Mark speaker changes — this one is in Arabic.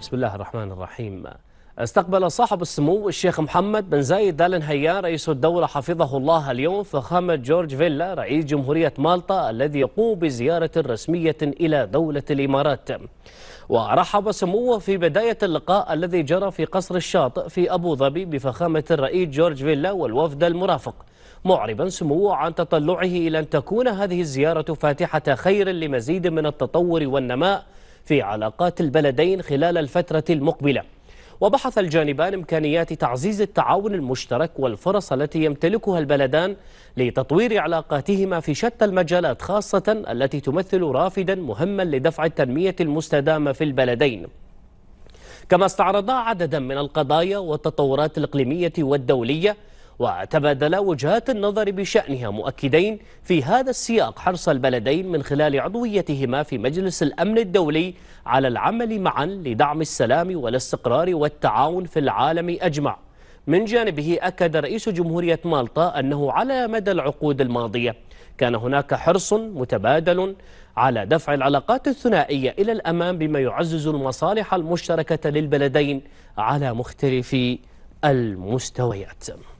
Speaker 1: بسم الله الرحمن الرحيم استقبل صاحب السمو الشيخ محمد بن زايد آل نهيان رئيس الدولة حفظه الله اليوم فخامة جورج فيلا رئيس جمهورية مالطا الذي يقوم بزيارة رسمية إلى دولة الإمارات ورحب سموه في بداية اللقاء الذي جرى في قصر الشاطئ في أبو ظبي بفخامة الرئيس جورج فيلا والوفد المرافق معربا سموه عن تطلعه إلى أن تكون هذه الزيارة فاتحة خير لمزيد من التطور والنماء في علاقات البلدين خلال الفترة المقبلة وبحث الجانبان إمكانيات تعزيز التعاون المشترك والفرص التي يمتلكها البلدان لتطوير علاقاتهما في شتى المجالات خاصة التي تمثل رافدا مهما لدفع التنمية المستدامة في البلدين كما استعرضا عددا من القضايا والتطورات الإقليمية والدولية وتبادلا وجهات النظر بشأنها مؤكدين في هذا السياق حرص البلدين من خلال عضويتهما في مجلس الأمن الدولي على العمل معا لدعم السلام والاستقرار والتعاون في العالم أجمع من جانبه أكد رئيس جمهورية مالطا أنه على مدى العقود الماضية كان هناك حرص متبادل على دفع العلاقات الثنائية إلى الأمام بما يعزز المصالح المشتركة للبلدين على مختلف المستويات